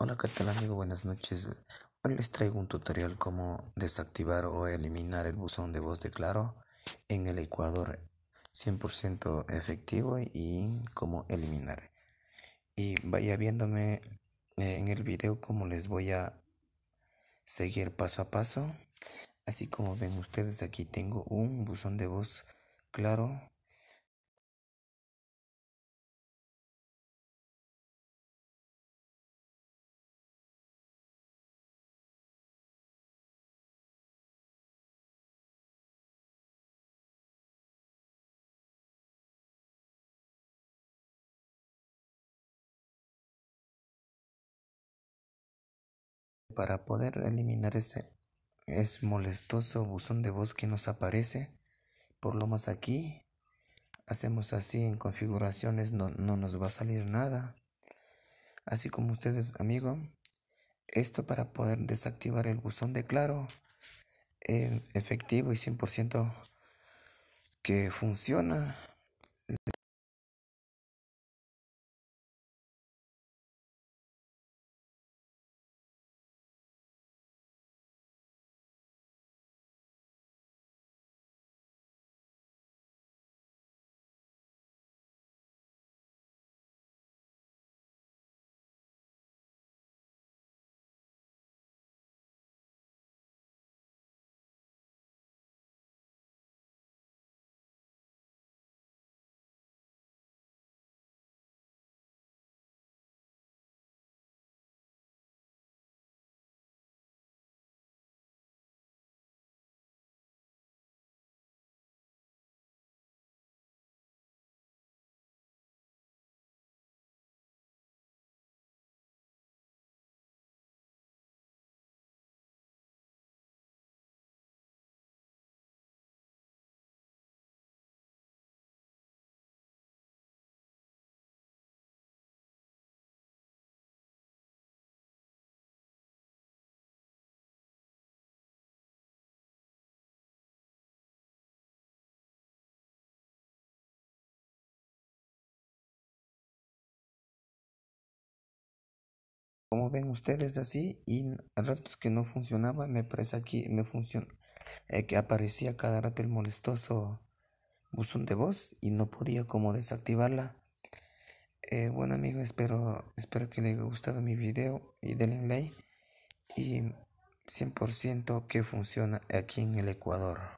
Hola qué tal amigo, buenas noches. Hoy les traigo un tutorial cómo desactivar o eliminar el buzón de voz de Claro en el Ecuador 100% efectivo y cómo eliminar. Y vaya viéndome eh, en el video cómo les voy a seguir paso a paso. Así como ven ustedes aquí tengo un buzón de voz Claro para poder eliminar ese, es molestoso buzón de voz que nos aparece, por lo más aquí, hacemos así en configuraciones, no, nos va a salir nada. Así como ustedes, amigo, esto para poder desactivar el buzón de claro, eh, efectivo y 100% que funciona Como ven ustedes así y a ratos que no funcionaba me aquí, me funciona, eh, que aparecía cada rato el molestoso buzón de voz y no podía como desactivarla. Eh, bueno amigos, espero, espero que les haya gustado mi video y denle like y 100% que funciona aquí en el Ecuador.